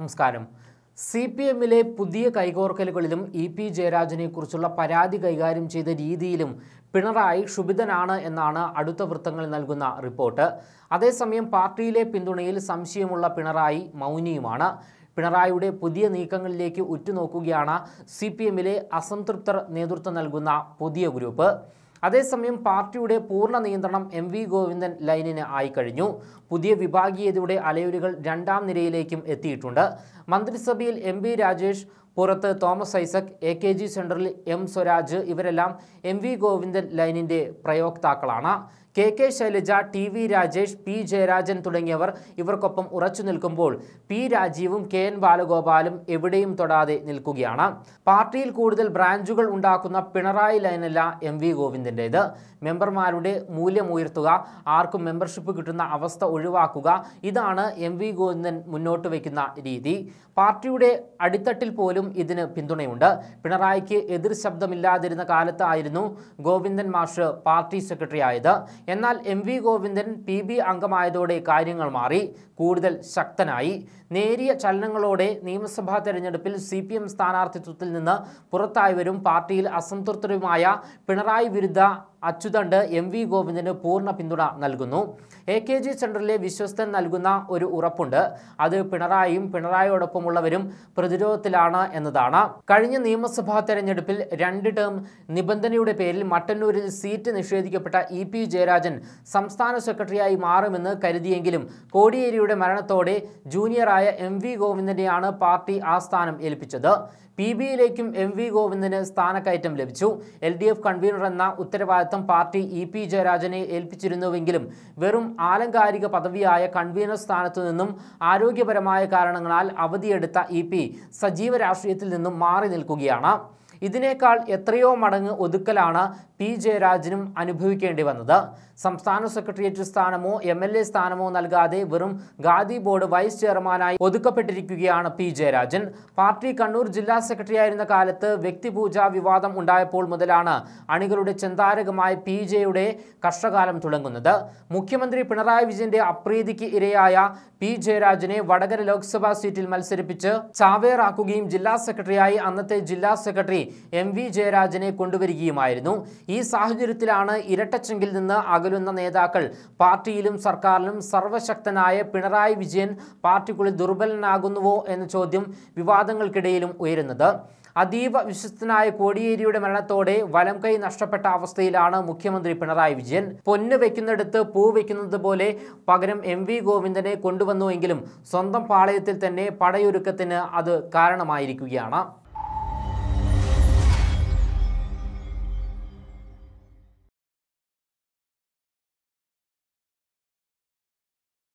നമസ്കാരം C P എമ്മിലെ പുതിയ കൈകോർക്കലുകളിലും ഇ പി ജയരാജനെ കുറിച്ചുള്ള പരാതി കൈകാര്യം ചെയ്ത രീതിയിലും പിണറായി ക്ഷുഭിതനാണ് എന്നാണ് അടുത്ത വൃത്തങ്ങൾ നൽകുന്ന റിപ്പോർട്ട് അതേസമയം പാർട്ടിയിലെ പിന്തുണയിൽ സംശയമുള്ള പിണറായി മൗനിയുമാണ് പിണറായിയുടെ പുതിയ നീക്കങ്ങളിലേക്ക് ഉറ്റുനോക്കുകയാണ് സി പി എമ്മിലെ അസംതൃപ്തർ നേതൃത്വം നൽകുന്ന പുതിയ ഗ്രൂപ്പ് അതേസമയം പാർട്ടിയുടെ പൂർണ്ണ നിയന്ത്രണം എം വി ഗോവിന്ദൻ ലൈനിന് ആയിക്കഴിഞ്ഞു പുതിയ വിഭാഗീയതയുടെ അലയൊലികൾ രണ്ടാം നിരയിലേക്കും എത്തിയിട്ടുണ്ട് മന്ത്രിസഭയിൽ എം വി രാജേഷ് പുറത്ത് Thomas Isaac A K G സെൻട്രലിൽ എം സ്വരാജ് ഇവരെല്ലാം എം വി ഗോവിന്ദൻ ലൈനിൻ്റെ പ്രയോക്താക്കളാണ് K K Shailaja T V Rajesh P Jayarajan തുടങ്ങിയവർ ഇവർക്കൊപ്പം ഉറച്ചു നിൽക്കുമ്പോൾ പി രാജീവും കെ എൻ ബാലഗോപാലും എവിടെയും തൊടാതെ നിൽക്കുകയാണ് പാർട്ടിയിൽ കൂടുതൽ ബ്രാഞ്ചുകൾ ഉണ്ടാക്കുന്ന പിണറായി ലൈനല്ല എം വി ഗോവിന്ദൻ്റേത് മെമ്പർമാരുടെ മൂല്യം ഉയർത്തുക ആർക്കും മെമ്പർഷിപ്പ് കിട്ടുന്ന അവസ്ഥ ഒഴിവാക്കുക ഇതാണ് എം വി ഗോവിന്ദൻ മുന്നോട്ട് വയ്ക്കുന്ന രീതി പാർട്ടിയുടെ അടിത്തട്ടിൽ പോലും ഇതിന് പിന്തുണയുണ്ട് പിണറായിക്ക് എതിർ ശബ്ദമില്ലാതിരുന്ന കാലത്തായിരുന്നു ഗോവിന്ദൻ മാഷ് പാർട്ടി സെക്രട്ടറി ആയത് എന്നാൽ M V Govindan P B അംഗമായതോടെ കാര്യങ്ങൾ മാറി കൂടുതൽ ശക്തനായി നേരിയ ചലനങ്ങളോടെ നിയമസഭാ തെരഞ്ഞെടുപ്പിൽ സി പി എം സ്ഥാനാർത്ഥിത്വത്തിൽ നിന്ന് പുറത്തായവരും പാർട്ടിയിൽ അസംതൃപ്തരുമായ പിണറായി വിരുദ്ധ അച്യുതണ്ട് എം വി ഗോവിന്ദന് പൂർണ്ണ പിന്തുണ നൽകുന്നു എ കെ ജി സെൻറ്ററിലെ വിശ്വസ്തൻ നൽകുന്ന ഒരു ഉറപ്പുണ്ട് അത് പിണറായിയും പിണറായിയോടൊപ്പമുള്ളവരും പ്രതിരോധത്തിലാണ് എന്നതാണ് കഴിഞ്ഞ നിയമസഭാ തെരഞ്ഞെടുപ്പിൽ രണ്ട് ടേം നിബന്ധനയുടെ പേരിൽ മട്ടന്നൂരിൽ സീറ്റ് നിഷേധിക്കപ്പെട്ട ഇ പി ജയരാജൻ സംസ്ഥാന സെക്രട്ടറിയായി മാറുമെന്ന് കരുതിയെങ്കിലും കോടിയേരിയുടെ മരണത്തോടെ ജൂനിയറായ എം വി ഗോവിന്ദനെയാണ് പാർട്ടി ആ സ്ഥാനം ഏൽപ്പിച്ചത് പി ബിയിലേക്കും എം വി ഗോവിന്ദന് സ്ഥാനക്കയറ്റം ലഭിച്ചു എൽ ഡി എഫ് കൺവീനർ എന്ന ഉത്തരവാദിത്തം പാർട്ടി ഇ പി ജയരാജനെ ഏൽപ്പിച്ചിരുന്നുവെങ്കിലും വെറും ആലങ്കാരിക പദവിയായ കൺവീനർ സ്ഥാനത്തു നിന്നും ആരോഗ്യപരമായ കാരണങ്ങളാൽ അവധിയെടുത്ത ഇ സജീവ രാഷ്ട്രീയത്തിൽ നിന്നും മാറി നിൽക്കുകയാണ് ഇതിനേക്കാൾ എത്രയോ മടങ്ങ് ഒതുക്കലാണ് പി ജയരാജനും അനുഭവിക്കേണ്ടി വന്നത് സംസ്ഥാന സെക്രട്ടേറിയറ്റ് സ്ഥാനമോ എം എൽ എ സ്ഥാനമോ നൽകാതെ വെറും ഖാദി ബോർഡ് വൈസ് ചെയർമാനായി ഒതുക്കപ്പെട്ടിരിക്കുകയാണ് പി ജയരാജൻ പാർട്ടി കണ്ണൂർ ജില്ലാ സെക്രട്ടറി ആയിരുന്ന കാലത്ത് വ്യക്തിപൂജാ വിവാദം ഉണ്ടായപ്പോൾ മുതലാണ് അണികളുടെ ചെന്താരകമായ പി ജെയുടെ കഷ്ടകാലം തുടങ്ങുന്നത് മുഖ്യമന്ത്രി പിണറായി വിജയന്റെ അപ്രീതിക്ക് ഇരയായ പി ജയരാജനെ വടകര ലോക്സഭാ സീറ്റിൽ മത്സരിപ്പിച്ച് ചാവേറാക്കുകയും ജില്ലാ സെക്രട്ടറിയായി അന്നത്തെ ജില്ലാ സെക്രട്ടറി എം വി ജയരാജനെ കൊണ്ടുവരികയുമായിരുന്നു ഈ സാഹചര്യത്തിലാണ് ഇരട്ടച്ചെങ്കിൽ നിന്ന് അകലുന്ന നേതാക്കൾ പാർട്ടിയിലും സർക്കാരിലും സർവശക്തനായ പിണറായി വിജയൻ പാർട്ടിക്കുള്ളിൽ ദുർബലനാകുന്നുവോ എന്ന ചോദ്യം വിവാദങ്ങൾക്കിടയിലും ഉയരുന്നത് അതീവ വിശ്വസ്തനായ കോടിയേരിയുടെ മരണത്തോടെ വലം കൈ നഷ്ടപ്പെട്ട അവസ്ഥയിലാണ് മുഖ്യമന്ത്രി പിണറായി വിജയൻ പൊന്ന് വെക്കുന്നിടത്ത് പൂ വെക്കുന്നത് പോലെ പകരം എം വി ഗോവിന്ദനെ കൊണ്ടുവന്നുവെങ്കിലും സ്വന്തം പാളയത്തിൽ തന്നെ പടയൊരുക്കത്തിന് അത് കാരണമായിരിക്കുകയാണ്